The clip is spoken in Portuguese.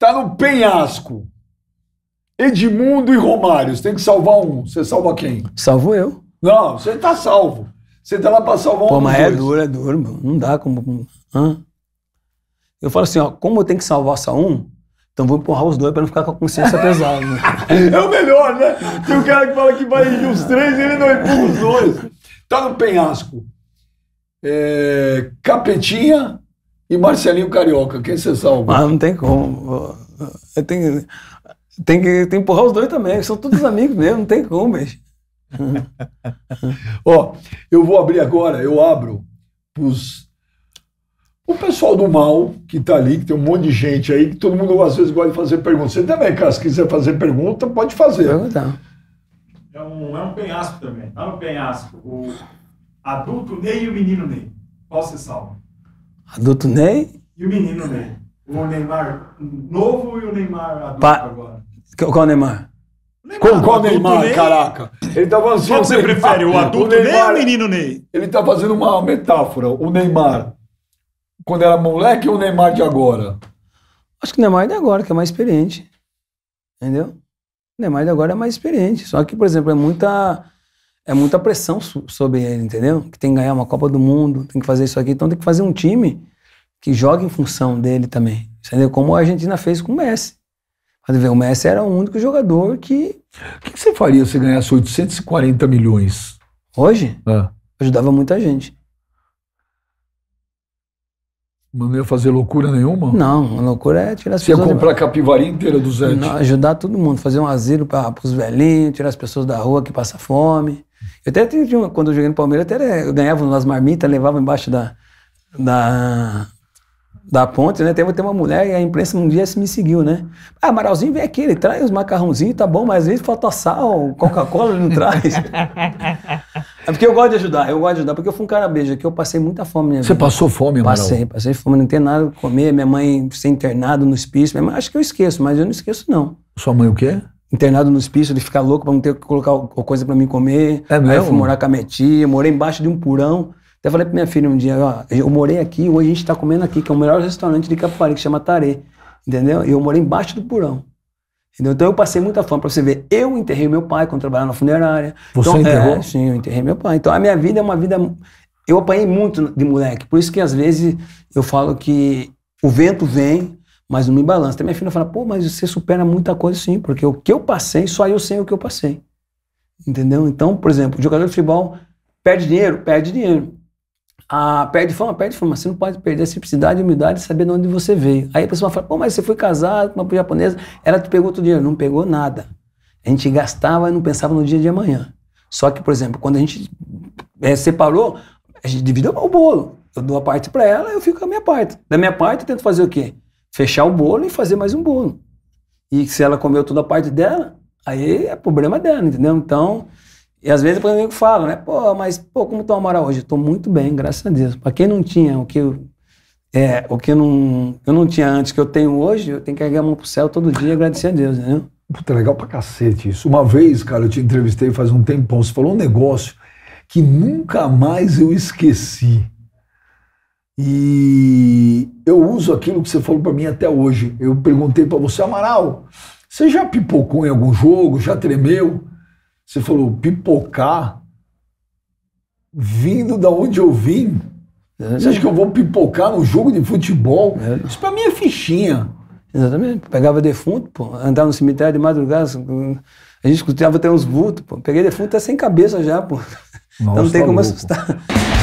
Tá no penhasco. Edmundo e Romário, você tem que salvar um. Você salva quem? Salvo eu. Não, você tá salvo. Você tá lá pra salvar um. Pô, mas é dois. é duro, é duro. Mano. Não dá como. Hã? Eu falo assim, ó, como eu tenho que salvar só um, então vou empurrar os dois pra não ficar com a consciência pesada. Né? é o melhor, né? Tem um cara que fala que vai ir os três e ele não empurra os dois. Tá no penhasco. É, capetinha, e Marcelinho Carioca, quem você salva? Ah, não tem como. Eu tenho, tem que, tem que empurrar os dois também, são todos amigos mesmo, não tem como, bicho. Ó, eu vou abrir agora, eu abro pros o pessoal do mal que está ali, que tem um monte de gente aí, que todo mundo às vezes gosta de fazer pergunta. Você também, cara, se quiser fazer pergunta, pode fazer. Perguntar. É um, é um penhasco também. É um penhasco, o adulto Ney e o menino Ney. Qual você salva? Adulto Ney? E o menino Ney. Né? O Neymar novo e o Neymar adulto pa... agora. Qual Neymar? Neymar? Com qual Neymar, Ney? caraca? Ele tá fazendo Qual você prefere, o adulto o Neymar, Ney ou o menino Ney? Ele tá fazendo uma metáfora. O Neymar, quando era moleque, ou o Neymar de agora? Acho que o Neymar é de agora, que é mais experiente. Entendeu? O Neymar é de agora é mais experiente. Só que, por exemplo, é muita é muita pressão sobre ele, entendeu? Que tem que ganhar uma Copa do Mundo, tem que fazer isso aqui. Então tem que fazer um time que jogue em função dele também, entendeu? Como a Argentina fez com o Messi. Mas ver, o Messi era o único jogador que. O que, você faria se ganhasse 840 milhões? Hoje? É. Ajudava muita gente. Mas não ia fazer loucura nenhuma? Não, a loucura é tirar as Você pessoas. ia comprar a capivaria inteira do Zé? Não, ajudar todo mundo, fazer um asilo para os velhinhos, tirar as pessoas da rua que passa fome. Eu até tinha, quando eu joguei no Palmeiras, eu, até, eu ganhava umas marmitas, levava embaixo da, da, da ponte, né? Teve, teve uma mulher e a imprensa um dia me seguiu, né? Ah, Amaralzinho vem aqui, ele traz os macarrãozinhos, tá bom, mas às vezes falta sal, Coca-Cola ele não traz. é porque eu gosto de ajudar, eu gosto de ajudar, porque eu fui um cara beijo aqui, eu passei muita fome Você vida. passou fome, Amaral? Passei, passei fome, não tem nada pra comer, minha mãe ser internada no hospício, minha mãe, acho que eu esqueço, mas eu não esqueço não. Sua mãe o quê? internado no hospício de ficar louco para não ter que colocar coisa para mim comer. É mesmo? Aí eu fui morar com a minha tia, morei embaixo de um purão. Até falei pra minha filha um dia, ó, eu morei aqui, hoje a gente tá comendo aqui, que é o melhor restaurante de Capivari, que chama Tarê. Entendeu? E eu morei embaixo do purão. Entendeu? Então eu passei muita fome para você ver. Eu enterrei meu pai quando trabalhava na funerária. Você então, é, enterrou? É, sim, eu enterrei meu pai. Então a minha vida é uma vida. Eu apanhei muito de moleque. Por isso que às vezes eu falo que o vento vem, mas não me balança. Até minha filha fala, pô, mas você supera muita coisa sim, porque o que eu passei, só eu sei o que eu passei. Entendeu? Então, por exemplo, o jogador de futebol perde dinheiro, perde dinheiro. Ah, perde fama, perde fama. Você não pode perder a simplicidade, a humildade e saber de onde você veio. Aí a pessoa fala, pô, mas você foi casado com uma japonesa, ela te pegou todo o dinheiro. Não pegou nada. A gente gastava e não pensava no dia de amanhã. Só que, por exemplo, quando a gente é, separou, a gente dividiu o bolo. Eu dou a parte para ela, eu fico com a minha parte. Da minha parte, eu tento fazer o quê? fechar o bolo e fazer mais um bolo. E se ela comeu toda a parte dela, aí é problema dela, entendeu? Então, e às vezes o amigo fala, né? Pô, mas pô, como tá o Amaral hoje? Eu tô muito bem, graças a Deus. Para quem não tinha o que eu, é, o que eu não, eu não tinha antes que eu tenho hoje, eu tenho que erguer a mão pro céu todo dia e agradecer a Deus, entendeu? Puta, legal pra cacete isso. Uma vez, cara, eu te entrevistei faz um tempão, você falou um negócio que nunca mais eu esqueci. E eu uso aquilo que você falou para mim até hoje. Eu perguntei para você, Amaral, você já pipocou em algum jogo? Já tremeu? Você falou, pipocar? Vindo da onde eu vim? Exatamente. Você acha que eu vou pipocar no jogo de futebol? É. Isso para mim é fichinha. Exatamente. Pegava defunto, pô. Andava no cemitério de madrugada. Assim, a gente escutava até uns vultos, pô. Peguei defunto até sem cabeça já, pô. Nossa, então não tem tá como louco. assustar.